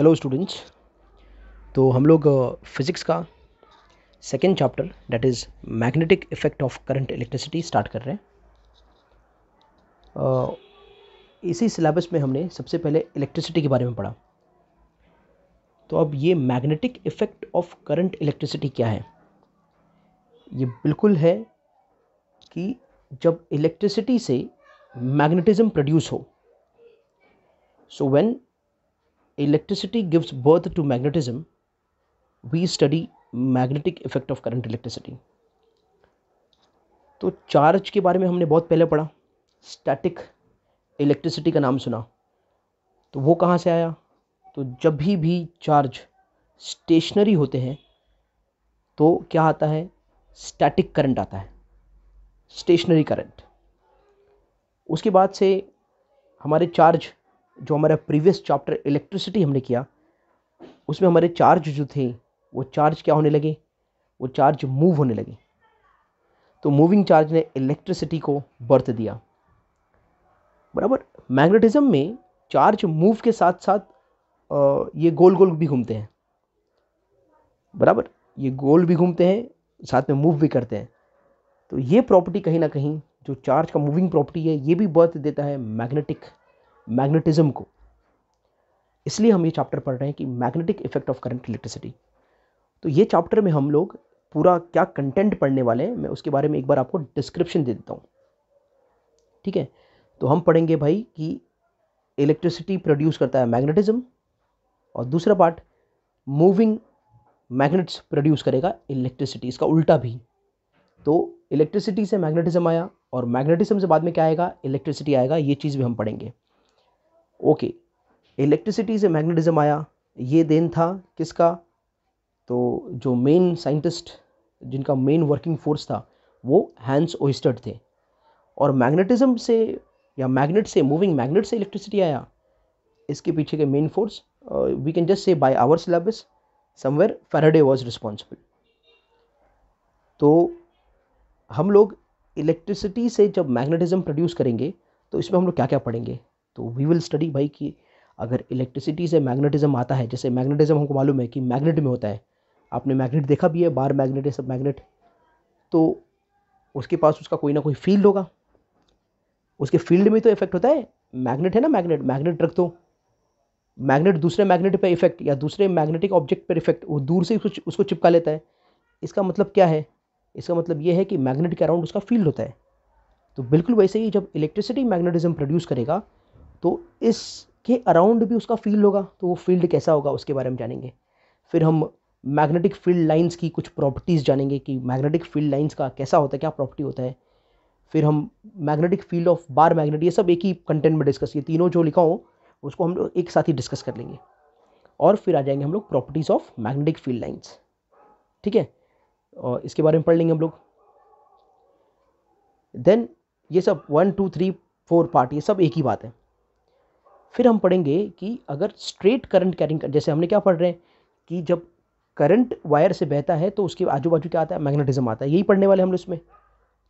Hello students तो हम लोग फिज़िक्स uh, का second chapter that is magnetic effect of current electricity start कर रहे हैं uh, इसी सिलेबस में हमने सबसे पहले इलेक्ट्रिसिटी के बारे में पढ़ा तो अब ये magnetic effect of current electricity क्या है ये बिल्कुल है कि जब इलेक्ट्रिसिटी से मैग्नेटिज़्म प्रोड्यूस हो so when when electricity gives birth to magnetism, we study magnetic effect of current electricity. तो चार्ज के बारे में हमने बहुत पहले पढ़ा स्टैटिक इलेक्ट्रिसिटी का नाम सुना तो वो कहाँ से आया तो जब भी भी चार्ज स्टेशनरी होते हैं तो क्या आता है स्टैटिक करंट आता है स्टेशनरी करंट उसके बाद से हमारे चार्ज जो हमारा प्रीवियस चैप्टर इलेक्ट्रिसिटी हमने किया उसमें हमारे चार्ज जो थे वो चार्ज क्या होने लगे वो चार्ज मूव होने लगे तो मूविंग चार्ज ने इलेक्ट्रिसिटी को बर्थ दिया बराबर मैग्नेटिज्म में चार्ज मूव के साथ साथ ये गोल गोल भी घूमते हैं बराबर ये गोल भी घूमते हैं साथ में मूव भी करते हैं तो ये प्रॉपर्टी कहीं ना कहीं जो चार्ज का मूविंग प्रॉपर्टी है ये भी बर्थ देता है मैग्नेटिक मैग्नेटिज्म को इसलिए हम ये चैप्टर पढ़ रहे हैं कि magnetic effect of current electricity तो ये चैप्टर में हम लोग पूरा क्या कंटेंट पढ़ने वाले हैं मैं उसके बारे में एक बार आपको डिस्क्रिप्शन दे देता हूँ ठीक है तो हम पढ़ेंगे भाई कि इलेक्ट्रिसिटी प्रोड्यूस करता है मैग्नेटिज्म और दूसरा पार्ट मूविंग मैग्नेट्स प्रोड्यूस करेगा इलेक्ट्रिसिटी इसका उल्टा भी तो इलेक्ट्रिसिटी से मैग्नेटिज्म आया और मैग्नेटिज्म से बाद में क्या आएगा इलेक्ट्रिसिटी आएगा ये चीज़ भी हम पढ़ेंगे ओके इलेक्ट्रिसिटी से मैग्नेटिज़्म आया ये देन था किसका तो जो मेन साइंटिस्ट जिनका मेन वर्किंग फोर्स था वो हैंस ओइस्टर्ड थे और मैग्नेटिज़्म से या मैग्नेट से मूविंग मैग्नेट से इलेक्ट्रिसिटी आया इसके पीछे के main force we can just say by our syllabus somewhere Faraday was responsible तो हम लोग इलेक्ट्रिसिटी से जब मैग्नेटिज़्म प्रोड्यूस करेंगे तो इसमें हम लोग क्या क्या पढ़ेंगे तो वी विल स्टडी भाई कि अगर इलेक्ट्रिसिटी से मैग्नेटिज्म आता है जैसे मैग्नेटिज्म हमको मालूम है कि मैग्नेट में होता है आपने मैग्नेट देखा भी है बार मैग्नेट है सब मैग्नेट तो उसके पास उसका कोई ना कोई फील्ड होगा उसके फील्ड में तो इफेक्ट होता है मैग्नेट है ना मैग्नेट मैग्नेट रख दो मैग्नेट दूसरे मैग्नेट पर इफेक्ट या दूसरे मैग्नेटिक ऑब्जेक्ट पर इफेक्ट वो दूर से उसको उसको चिपका लेता है इसका मतलब क्या है इसका मतलब ये है कि मैग्नेट के अराउंड उसका फील्ड होता है तो बिल्कुल वैसे ही जब इलेक्ट्रिसिटी मैग्नेटिज्म प्रोड्यूस करेगा तो इसके अराउंड भी उसका फील्ड होगा तो वो फील्ड कैसा होगा उसके बारे में जानेंगे फिर हम मैग्नेटिक फील्ड लाइंस की कुछ प्रॉपर्टीज़ जानेंगे कि मैग्नेटिक फील्ड लाइंस का कैसा होता है क्या प्रॉपर्टी होता है फिर हम magnetic field of bar magnet ये सब एक ही कंटेंट में डिस्कस ये तीनों जो लिखा हो उसको हम लोग एक साथ ही डिस्कस कर लेंगे और फिर आ जाएंगे हम लोग properties of magnetic field lines ठीक है और इसके बारे में पढ़ लेंगे हम लोग देन ये सब one two three four part ये सब एक ही बात है फिर हम पढ़ेंगे कि अगर स्ट्रेट करंट कैरिंग जैसे हमने क्या पढ़ रहे हैं कि जब करंट वायर से बहता है तो उसके आजू बाजू क्या आता है मैग्नेटिज्म आता है यही पढ़ने वाले हम लोग इसमें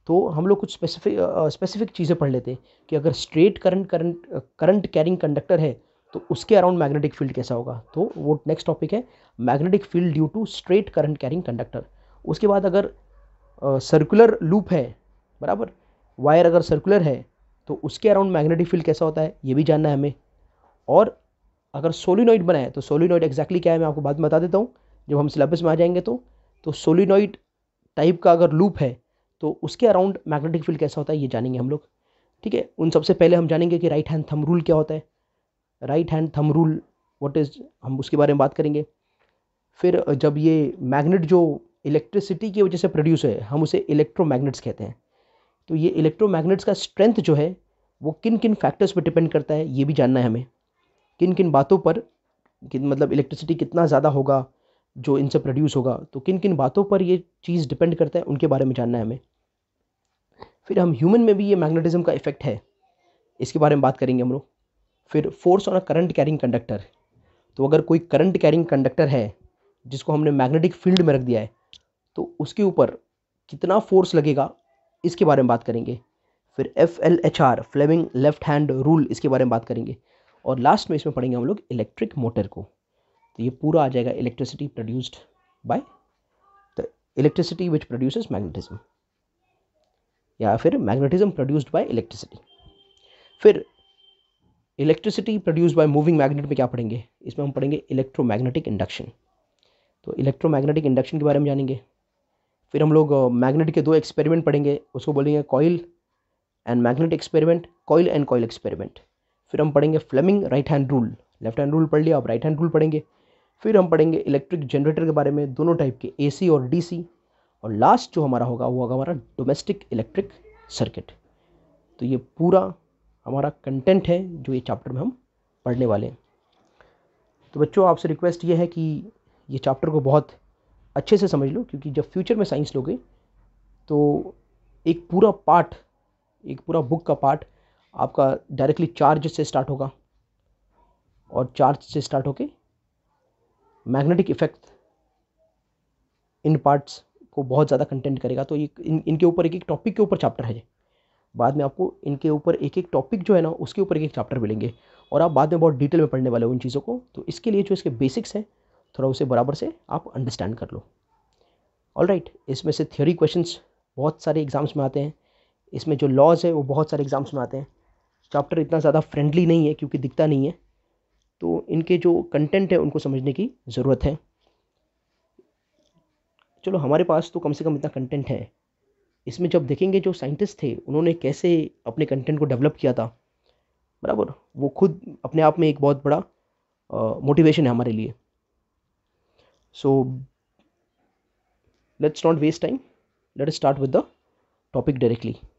तो हम लोग कुछ स्पेसिफिक स्पेसिफिक चीज़ें पढ़ लेते हैं कि अगर straight current current current carrying conductor है तो उसके अराउंड मैग्नेटिक फील्ड कैसा होगा तो वो नेक्स्ट टॉपिक है magnetic field due to straight current carrying conductor उसके बाद अगर सर्कुलर uh, लूप है बराबर वायर अगर सर्कुलर है तो उसके अराउंड मैग्नेटिक फील्ड कैसा होता है ये भी जानना है हमें और अगर सोलिनॉइड बनाए तो सोलिनॉइड एक्जैक्टली क्या है मैं आपको बाद में बता देता हूँ जब हम सिलेबस में आ जाएंगे तो तो सोलिनॉइड टाइप का अगर लूप है तो उसके अराउंड मैग्नेटिक फील्ड कैसा होता है ये जानेंगे हम लोग ठीक है उन सबसे पहले हम जानेंगे कि राइट हैंड थम रूल क्या होता है right hand thumb rule what is हम उसके बारे में बात करेंगे फिर जब ये मैग्नेट जो इलेक्ट्रिसिटी की वजह से प्रोड्यूस है हम उसे इलेक्ट्रोमैग्नेट्स कहते हैं तो ये इलेक्ट्रोमैग्नेट्स का स्ट्रेंथ जो है वो किन किन फैक्टर्स पर डिपेंड करता है ये भी जानना है हमें किन किन बातों पर किन मतलब इलेक्ट्रिसिटी कितना ज़्यादा होगा जो इनसे प्रोड्यूस होगा तो किन किन बातों पर ये चीज़ डिपेंड करता है उनके बारे में जानना है हमें फिर हम ह्यूमन में भी ये मैग्नेटिज्म का इफेक्ट है इसके बारे में बात करेंगे हम लोग फिर force on a current carrying conductor तो अगर कोई करंट कैरिंग कंडक्टर है जिसको हमने मैग्नेटिक फील्ड में रख दिया है तो उसके ऊपर कितना फोर्स लगेगा इसके बारे में बात करेंगे फिर F L H R Fleming left hand rule इसके बारे में बात करेंगे और लास्ट में इसमें पढ़ेंगे हम लोग इलेक्ट्रिक मोटर को तो ये पूरा आ जाएगा electricity produced by the electricity which produces magnetism या फिर मैग्नेटिज्म प्रोड्यूस्ड बाय इलेक्ट्रिसिटी फिर electricity produced by moving magnet में क्या पढ़ेंगे इसमें हम पढ़ेंगे इलेक्ट्रोमैग्नेटिक इंडक्शन तो इलेक्ट्रोमैग्नेटिक इंडक्शन के बारे में जानेंगे फिर हम लोग मैग्नेट के दो एक्सपेरिमेंट पढ़ेंगे उसको बोलेंगे coil and magnet experiment coil and coil experiment फिर हम पढ़ेंगे Fleming right hand rule left hand rule पढ़ लिया आप राइट हैंड रूल पढ़ेंगे फिर हम पढ़ेंगे इलेक्ट्रिक जनरेटर के बारे में दोनों टाइप के ए और डी और लास्ट जो हमारा होगा वो होगा हमारा डोमेस्टिक इलेक्ट्रिक सर्किट तो ये पूरा हमारा कंटेंट है जो ये चैप्टर में हम पढ़ने वाले हैं तो बच्चों आपसे रिक्वेस्ट ये है कि ये चैप्टर को बहुत अच्छे से समझ लो क्योंकि जब फ्यूचर में साइंस लोगे तो एक पूरा पार्ट एक पूरा बुक का पार्ट आपका डायरेक्टली चार्ज से स्टार्ट होगा और चार्ज से स्टार्ट होके मैग्नेटिक इफेक्ट इन पार्ट्स को बहुत ज़्यादा कंटेंट करेगा तो ये इन इनके ऊपर एक एक टॉपिक के ऊपर चैप्टर है बाद में आपको इनके ऊपर एक एक टॉपिक जो है ना उसके ऊपर एक एक चैप्टर मिलेंगे और आप बाद में बहुत डिटेल में पढ़ने वाले हो उन चीज़ों को तो इसके लिए जो इसके बेसिक्स हैं थोड़ा उसे बराबर से आप अंडरस्टैंड कर लो ऑल राइट इसमें से थ्योरी क्वेश्चंस बहुत सारे एग्ज़ाम्स में आते हैं इसमें जो लॉज है वो बहुत सारे एग्ज़ाम्स में आते हैं चैप्टर इतना ज़्यादा फ्रेंडली नहीं है क्योंकि दिखता नहीं है तो इनके जो कंटेंट है उनको समझने की ज़रूरत है चलो हमारे पास तो कम से कम इतना कंटेंट है इसमें जब देखेंगे जो साइंटिस्ट थे उन्होंने कैसे अपने कंटेंट को डेवलप किया था बराबर वो खुद अपने आप में एक बहुत बड़ा मोटिवेशन है हमारे लिए so let's not waste time let start with the topic directly